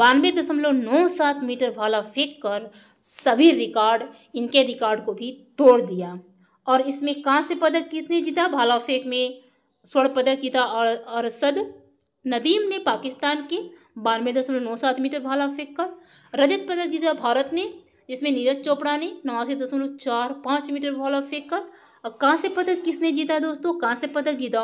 बानवे दशमलव नौ सात मीटर भाला फेंक कर सभी रिकॉर्ड इनके रिकॉर्ड को भी तोड़ दिया और इसमें कांस्य पदक किसने जीता भाला फेंक में स्वर्ण पदक जीता और अरसद नदीम ने पाकिस्तान के बानवे दशमलव नौ सात मीटर भाला फेंक कर रजत पदक जीता भारत ने जिसमें नीरज चोपड़ा ने नवासी दशमलव चार पाँच मीटर वॉल फेंक कर और कांस्य पदक किसने जीता दोस्तों कांस्य पदक जीता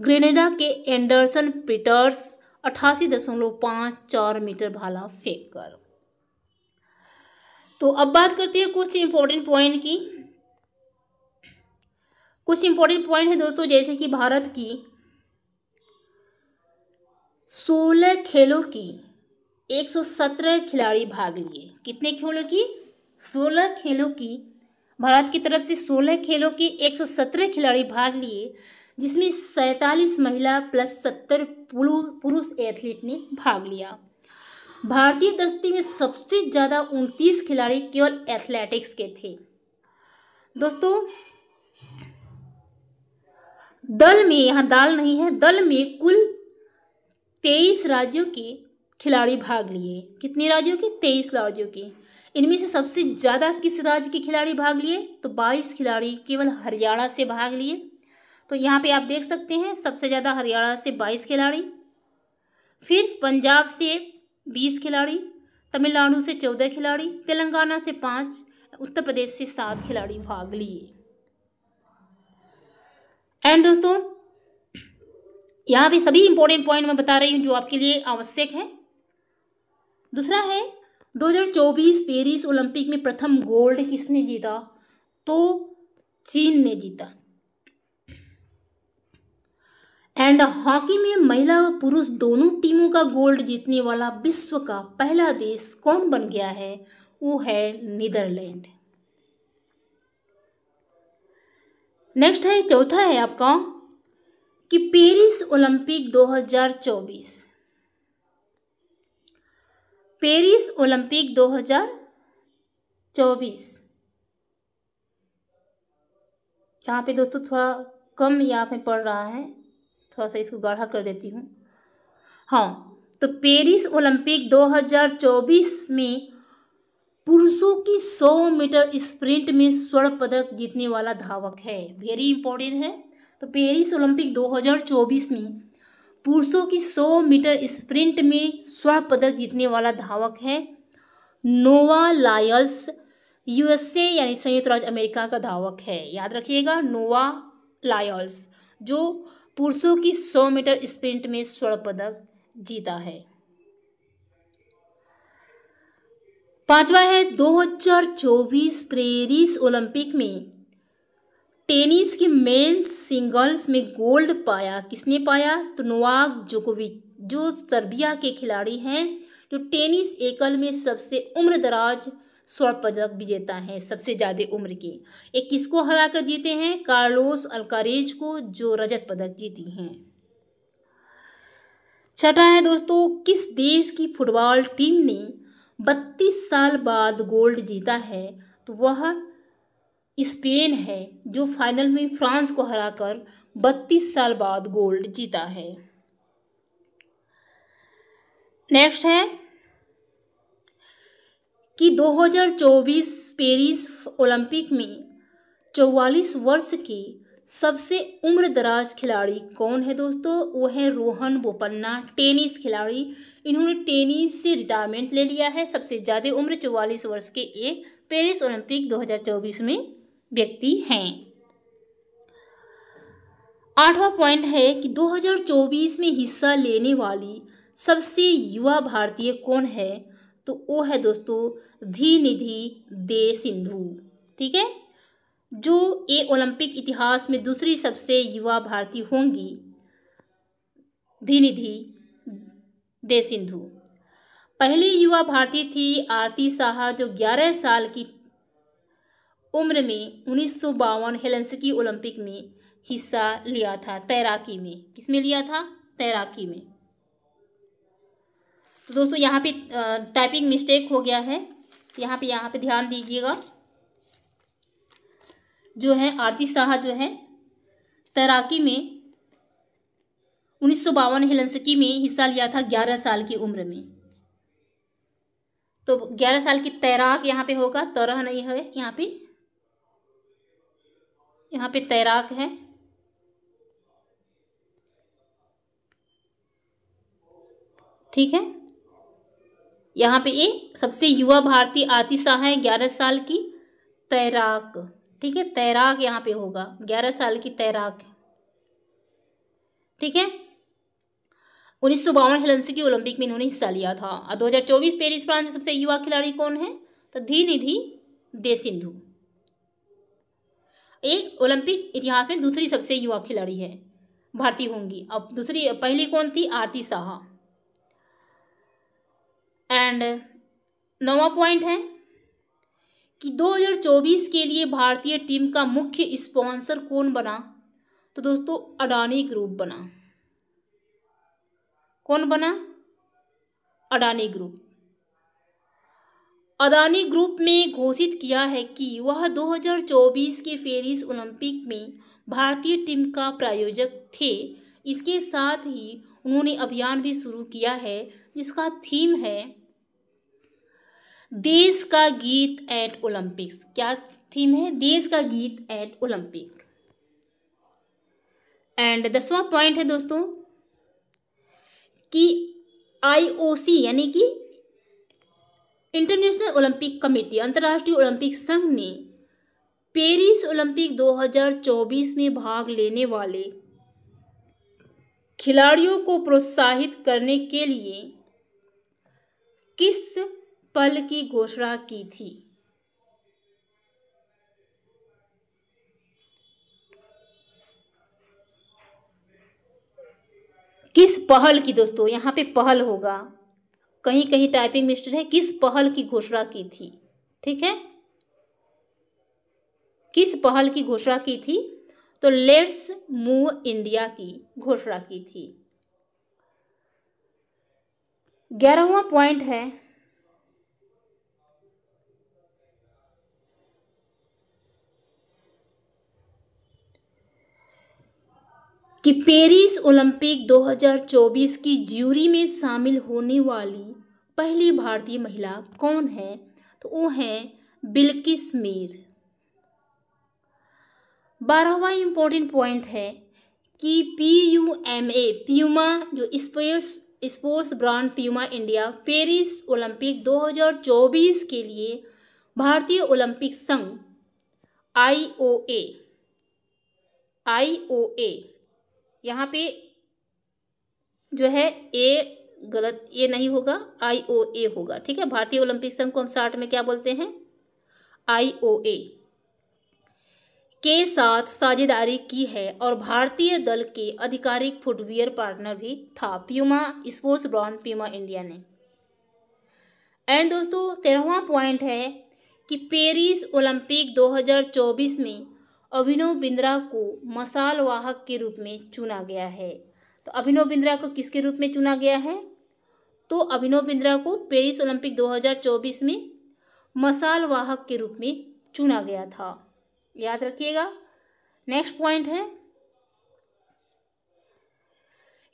ग्रेनेडा के एंडरसन पीटर्स अट्ठासी दशमलव पाँच चार मीटर भाला फेंक कर तो अब बात करते हैं कुछ इंपॉर्टेंट पॉइंट की कुछ इंपॉर्टेंट पॉइंट है दोस्तों जैसे कि भारत की सोलह खेलों की एक सौ सत्रह खिलाड़ी भाग लिए कितने खेलों की सोलह खेलों की भारत की तरफ से सोलह खेलों के 117 खिलाड़ी भाग लिए जिसमें सैतालीस महिला प्लस सत्तर पुरुष एथलीट ने भाग लिया भारतीय दस्ती में सबसे ज़्यादा उनतीस खिलाड़ी केवल एथलेटिक्स के थे दोस्तों दल में यहाँ दाल नहीं है दल में कुल तेईस राज्यों के खिलाड़ी भाग लिए कितने राज्यों के तेईस राज्यों के इनमें से सबसे ज़्यादा किस राज्य के खिलाड़ी भाग लिए तो बाईस खिलाड़ी केवल हरियाणा से भाग लिए तो यहाँ पे आप देख सकते हैं सबसे ज़्यादा हरियाणा से बाईस खिलाड़ी फिर पंजाब से बीस खिलाड़ी तमिलनाडु से चौदह खिलाड़ी तेलंगाना से पाँच उत्तर प्रदेश से सात खिलाड़ी भाग लिए एंड दोस्तों यहाँ पे सभी इंपॉर्टेंट पॉइंट मैं बता रही हूँ जो आपके लिए आवश्यक है दूसरा है 2024 पेरिस ओलंपिक में प्रथम गोल्ड किसने जीता तो चीन ने जीता एंड हॉकी में महिला व पुरुष दोनों टीमों का गोल्ड जीतने वाला विश्व का पहला देश कौन बन गया है वो है नीदरलैंड नेक्स्ट है चौथा है आपका कि पेरिस ओलंपिक 2024 पेरिस ओलंपिक 2024 यहाँ पे दोस्तों थोड़ा कम यहाँ पे पड़ रहा है थोड़ा सा इसको गाढ़ा कर देती हूँ हाँ तो पेरिस ओलंपिक 2024 में पुरुषों की 100 मीटर स्प्रिंट में स्वर्ण पदक जीतने वाला धावक है वेरी इंपॉर्टेंट है तो पेरिस ओलंपिक 2024 में पुरुषों की 100 मीटर स्प्रिंट में स्वर्ण पदक जीतने वाला धावक है नोवा लायल्स यूएसए यानी संयुक्त राज्य अमेरिका का धावक है याद रखिएगा नोवा लायल्स जो पुरुषों की 100 मीटर स्प्रिंट में स्वर्ण पदक जीता है पांचवा है 2024 पेरिस ओलंपिक में टेनिस के मेन सिंगल्स में गोल्ड पाया किसने पाया तो नोवाक जोकोविच जो सर्बिया के खिलाड़ी हैं जो टेनिस एकल में सबसे उम्र दराज स्वर्ण पदक विजेता हैं सबसे ज़्यादा उम्र की एक किसको हरा कर जीते हैं कार्लोस अलकारेज को जो रजत पदक जीती हैं छठा है दोस्तों किस देश की फुटबॉल टीम ने बत्तीस साल बाद गोल्ड जीता है तो वह स्पेन है जो फाइनल में फ्रांस को हराकर 32 साल बाद गोल्ड जीता है नेक्स्ट है कि 2024 पेरिस ओलंपिक में 44 वर्ष के सबसे उम्रदराज खिलाड़ी कौन है दोस्तों वो है रोहन बोपन्ना टेनिस खिलाड़ी इन्होंने टेनिस से रिटायरमेंट ले लिया है सबसे ज़्यादा उम्र चौवालीस वर्ष के ये पेरिस ओलंपिक 2024 में व्यक्ति हैं आठवां पॉइंट है कि 2024 में हिस्सा लेने वाली सबसे युवा भारतीय कौन है तो वो है दोस्तों धी निधि दे सिंधु ठीक है जो ये ओलंपिक इतिहास में दूसरी सबसे युवा भारतीय होंगी धी निधि दे सिंधु पहली युवा भारतीय थी आरती साहा जो 11 साल की उम्र में उन्नीस सौ बावन हेलेंसकी ओलंपिक में हिस्सा लिया था तैराकी में किस में लिया था तैराकी में तो दोस्तों यहाँ पे टाइपिंग मिस्टेक हो गया है यहाँ पे यहाँ पे ध्यान दीजिएगा जो है आरती शाह जो है तैराकी में उन्नीस सौ बावन हेलंसकी में हिस्सा लिया था ग्यारह साल की उम्र में तो ग्यारह साल की तैराक यहाँ पे होगा तरह नहीं है यहाँ पे यहाँ पे तैराक है ठीक है यहाँ पे ये सबसे युवा भारतीय आतिशाह है ग्यारह साल की तैराक ठीक है तैराक यहाँ पे होगा ग्यारह साल की तैराक ठीक है उन्नीस सौ बावन की ओलंपिक में इन्होंने हिस्सा लिया था और चौबीस पेरिस प्रांत में सबसे युवा खिलाड़ी कौन है तो धी निधि दे सिंधु ये ओलंपिक इतिहास में दूसरी सबसे युवा खिलाड़ी है भारतीय होंगी अब दूसरी पहली कौन थी आरती साहा एंड नवा पॉइंट है कि 2024 के लिए भारतीय टीम का मुख्य स्पॉन्सर कौन बना तो दोस्तों अडानी ग्रुप बना कौन बना अडानी ग्रुप अदानी ग्रुप में घोषित किया है कि वह 2024 के पेरिस ओलंपिक में भारतीय टीम का प्रायोजक थे इसके साथ ही उन्होंने अभियान भी शुरू किया है जिसका थीम है देश का गीत एट ओलंपिक्स क्या थीम है देश का गीत एट ओलंपिक एंड दसवां पॉइंट है दोस्तों कि आईओसी यानी कि इंटरनेशनल ओलंपिक कमेटी अंतर्राष्ट्रीय ओलंपिक संघ ने पेरिस ओलंपिक 2024 में भाग लेने वाले खिलाड़ियों को प्रोत्साहित करने के लिए किस पल की घोषणा की थी किस पहल की दोस्तों यहाँ पे पहल होगा कहीं कहीं टाइपिंग मिस्टर है किस पहल की घोषणा की थी ठीक है किस पहल की घोषणा की थी तो लेट्स मूव इंडिया की घोषणा की थी ग्यारहवा पॉइंट है कि पेरिस ओलंपिक 2024 की ज्यूरी में शामिल होने वाली पहली भारतीय महिला कौन है तो वो हैं बिल्किस मीर बारहवा इम्पोर्टेंट पॉइंट है कि P U M A Puma जो sports sports brand Puma India Paris Olympic 2024 के लिए भारतीय ओलंपिक संघ आई ओ ए आई ओ ए यहाँ पे जो है ए गलत ये नहीं होगा आई ओ ए होगा ठीक है भारतीय ओलंपिक संघ को हम शार्ट में क्या बोलते हैं आई ओ ए के साथ साझेदारी की है और भारतीय दल के आधिकारिक फुटवियर पार्टनर भी था Puma sports brand Puma India ने एंड दोस्तों तेरहवा पॉइंट है कि पेरिस ओलंपिक 2024 में अभिनव बिंद्रा को मसाल वाहक के रूप में चुना गया है तो अभिनव बिंद्रा को किसके रूप में चुना गया है तो अभिनव बिंद्रा को पेरिस ओलंपिक 2024 में मसाल वाहक के रूप में चुना गया था याद रखिएगा नेक्स्ट पॉइंट है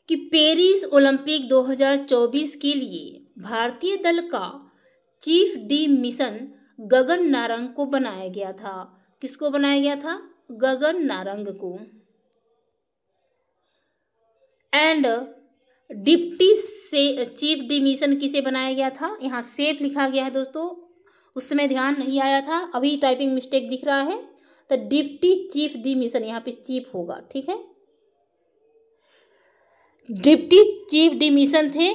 कि पेरिस ओलंपिक 2024 के लिए भारतीय दल का chief de mission Gagan Narang को बनाया गया था किसको बनाया गया था गगन नारंग को एंड डिप्टी से चीफ डिमिशन किसे बनाया गया था यहाँ सेफ लिखा गया है दोस्तों उस समय ध्यान नहीं आया था अभी टाइपिंग मिस्टेक दिख रहा है तो डिप्टी चीफ डिमिशन यहाँ पे चीफ होगा ठीक है डिप्टी चीफ डिमिशन थे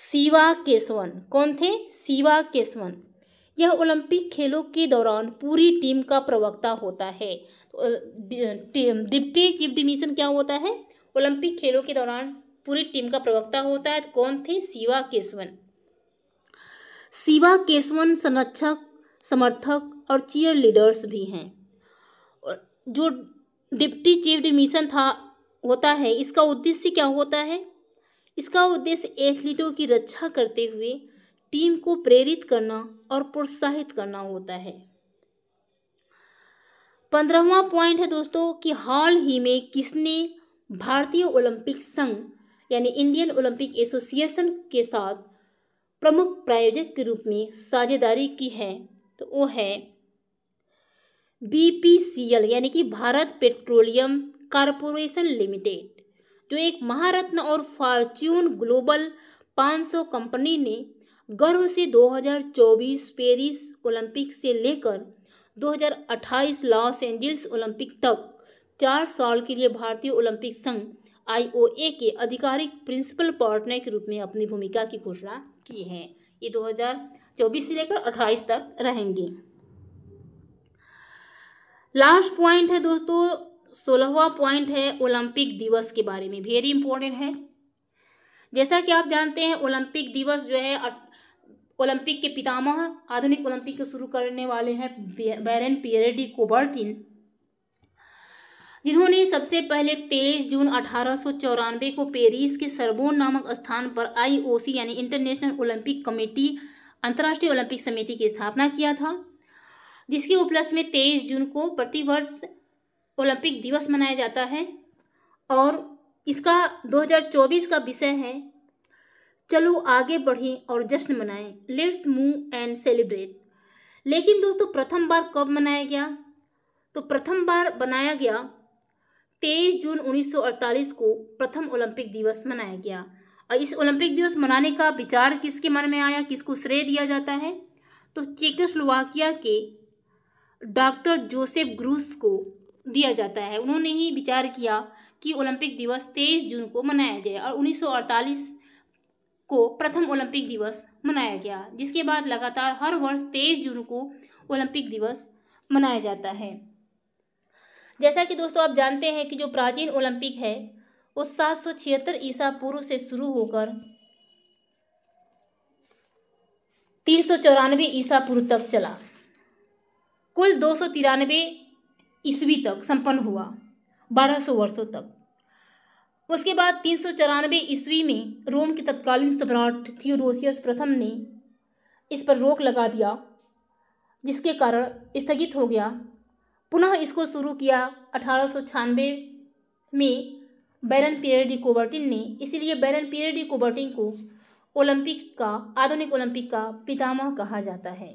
शिवा केसवन कौन थे शिवा केसवन यह ओलंपिक खेलों के दौरान पूरी टीम का प्रवक्ता होता है तो, डिप्टी चीफ डिमिशन क्या होता है ओलंपिक खेलों के दौरान पूरी टीम का प्रवक्ता होता है तो कौन थे शिवा केसवन शिवा केसवन संरक्षक समर्थक और चीयर लीडर्स भी हैं और जो डिप्टी चीफ डिमिशन था होता है इसका उद्देश्य क्या होता है इसका उद्देश्य एथलीटों की रक्षा करते हुए टीम को प्रेरित करना और प्रोत्साहित करना होता है पंद्रहवा पॉइंट है दोस्तों कि हाल ही में किसने भारतीय ओलंपिक संघ यानी इंडियन ओलंपिक एसोसिएशन के साथ प्रमुख प्रायोजक के रूप में साझेदारी की है तो वो है बीपीसीएल यानी कि भारत पेट्रोलियम कारपोरेशन लिमिटेड जो एक महारत्न और फॉर्च्यून ग्लोबल 500 कंपनी ने गर्व से 2024 पेरिस ओलंपिक से लेकर 2028 लॉस एंजल्स ओलंपिक तक चार साल के लिए भारतीय ओलंपिक संघ आईओए के आधिकारिक प्रिंसिपल पार्टनर के रूप में अपनी भूमिका की घोषणा की है ये 2024 से लेकर 28 तक रहेंगे लास्ट पॉइंट है दोस्तों सोलहवा पॉइंट है ओलंपिक दिवस के बारे में वेरी इंपॉर्टेंट है जैसा कि आप जानते हैं ओलंपिक दिवस जो है ओलंपिक के पितामह आधुनिक ओलंपिक को शुरू करने वाले हैं बैरन पियरेडी कोबर्टिन जिन्होंने सबसे पहले तेईस जून अठारह को पेरिस के सरबोन नामक स्थान पर आईओसी यानी इंटरनेशनल ओलंपिक कमेटी अंतर्राष्ट्रीय ओलंपिक समिति की स्थापना किया था जिसके उपलक्ष्य में तेईस जून को प्रतिवर्ष ओलंपिक दिवस मनाया जाता है और इसका 2024 का विषय है चलो आगे बढ़ें और जश्न मनाएं लेट्स मूव एंड सेलिब्रेट लेकिन दोस्तों प्रथम बार कब मनाया गया तो प्रथम बार बनाया गया 23 जून 1948 को प्रथम ओलंपिक दिवस मनाया गया और इस ओलंपिक दिवस मनाने का विचार किसके मन में आया किसको श्रेय दिया जाता है तो चेकोस्लोवाकिया के डॉक्टर जोसेफ ग्रूस को दिया जाता है उन्होंने ही विचार किया कि ओलंपिक दिवस 23 जून को मनाया जाए और 1948 को प्रथम ओलंपिक दिवस मनाया गया जिसके बाद लगातार हर वर्ष 23 जून को ओलंपिक दिवस मनाया जाता है जैसा कि दोस्तों आप जानते हैं कि जो प्राचीन ओलंपिक है वो सात सौ छिहत्तर ईसा पूर्व से शुरू होकर तीन सौ चौरानवे ईसा पूर्व तक चला कुल दो सौ तिरानवे ईस्वी तक संपन्न हुआ बारह सौ वर्षों तक उसके बाद तीन सौ चौरानवे ईस्वी में रोम के तत्कालीन सम्राट थियोडोसियस प्रथम ने इस पर रोक लगा दिया जिसके कारण स्थगित हो गया पुनः इसको शुरू किया अठारह में बैरन पियर कोबर्टिन ने इसीलिए बैरन पियर कोबर्टिन को ओलंपिक का आधुनिक ओलंपिक का पितामह कहा जाता है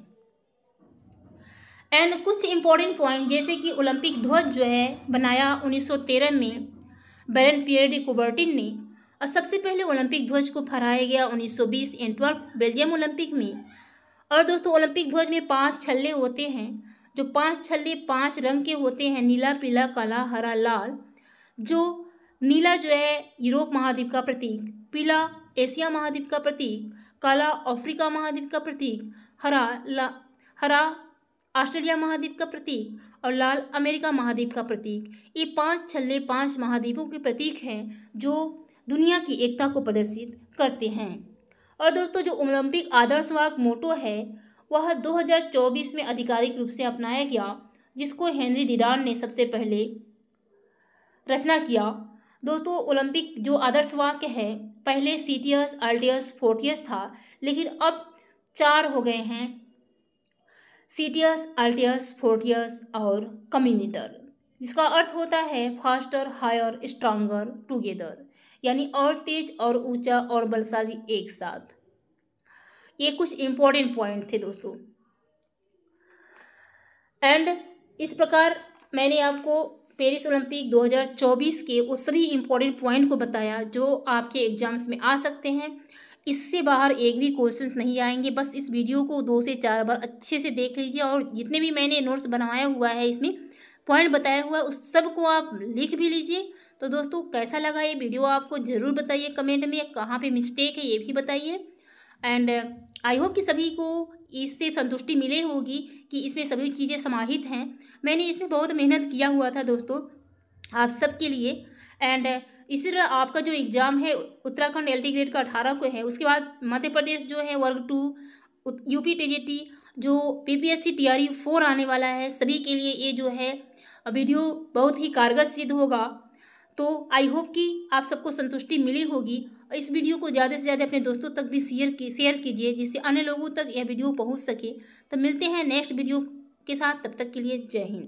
एंड कुछ इंपॉर्टेंट पॉइंट जैसे कि ओलंपिक ध्वज जो है बनाया 1913 में बैरन पियर डी कोबर्टिन ने और सबसे पहले ओलंपिक ध्वज को फहराया गया 1920 एंटवर्क बेल्जियम ओलंपिक में और दोस्तों ओलंपिक ध्वज में पांच छल्ले होते हैं जो पांच छल्ले पांच रंग के होते हैं नीला पीला काला हरा लाल जो नीला जो है यूरोप महाद्वीप का प्रतीक पीला एशिया महाद्वीप का प्रतीक काला अफ्रीका महाद्वीप का प्रतीक हरा ला हरा ऑस्ट्रेलिया महाद्वीप का प्रतीक और लाल अमेरिका महाद्वीप का प्रतीक ये पांच छल्ले पांच महाद्वीपों के प्रतीक हैं जो दुनिया की एकता को प्रदर्शित करते हैं और दोस्तों जो ओलंपिक आदर्शवाद मोटो है वह 2024 में आधिकारिक रूप से अपनाया गया जिसको हेनरी डिडान ने सबसे पहले रचना किया दोस्तों ओलंपिक जो आदर्श वाक्य है पहले सीटियस अल्टियस फोर्टियस था लेकिन अब चार हो गए हैं सीटियस अल्टियस फोर्टियस और कम्युनिटर जिसका अर्थ होता है फास्टर हायर स्ट्रांगर टुगेदर यानी और तेज और ऊंचा और बलशाली एक साथ ये कुछ इम्पोर्टेंट पॉइंट थे दोस्तों एंड इस प्रकार मैंने आपको पेरिस ओलंपिक 2024 के उस सभी इम्पोर्टेंट पॉइंट को बताया जो आपके एग्जाम्स में आ सकते हैं इससे बाहर एक भी क्वेश्चन नहीं आएंगे बस इस वीडियो को दो से चार बार अच्छे से देख लीजिए और जितने भी मैंने नोट्स बनाया हुआ है इसमें पॉइंट बताया हुआ है उस सब को आप लिख भी लीजिए तो दोस्तों कैसा लगा ये वीडियो आपको ज़रूर बताइए कमेंट में कहाँ पर मिस्टेक है ये भी बताइए एंड आई होप कि सभी को इससे संतुष्टि मिले होगी कि इसमें सभी चीज़ें समाहित हैं मैंने इसमें बहुत मेहनत किया हुआ था दोस्तों आप सबके लिए एंड uh, इसी तरह आपका जो एग्ज़ाम है उत्तराखंड एल ग्रेड का अठारह को है उसके बाद मध्य प्रदेश जो है वर्ग टू पी टी जो P P S C T R four आने वाला है सभी के लिए ये जो है वीडियो बहुत ही कारगर सिद्ध होगा तो आई होप कि आप सबको संतुष्टि मिली होगी इस वीडियो को ज़्यादा से ज़्यादा अपने दोस्तों तक भी शेयर की शेयर कीजिए जिससे अन्य लोगों तक यह वीडियो पहुंच सके तो मिलते हैं नेक्स्ट वीडियो के साथ तब तक के लिए जय हिंद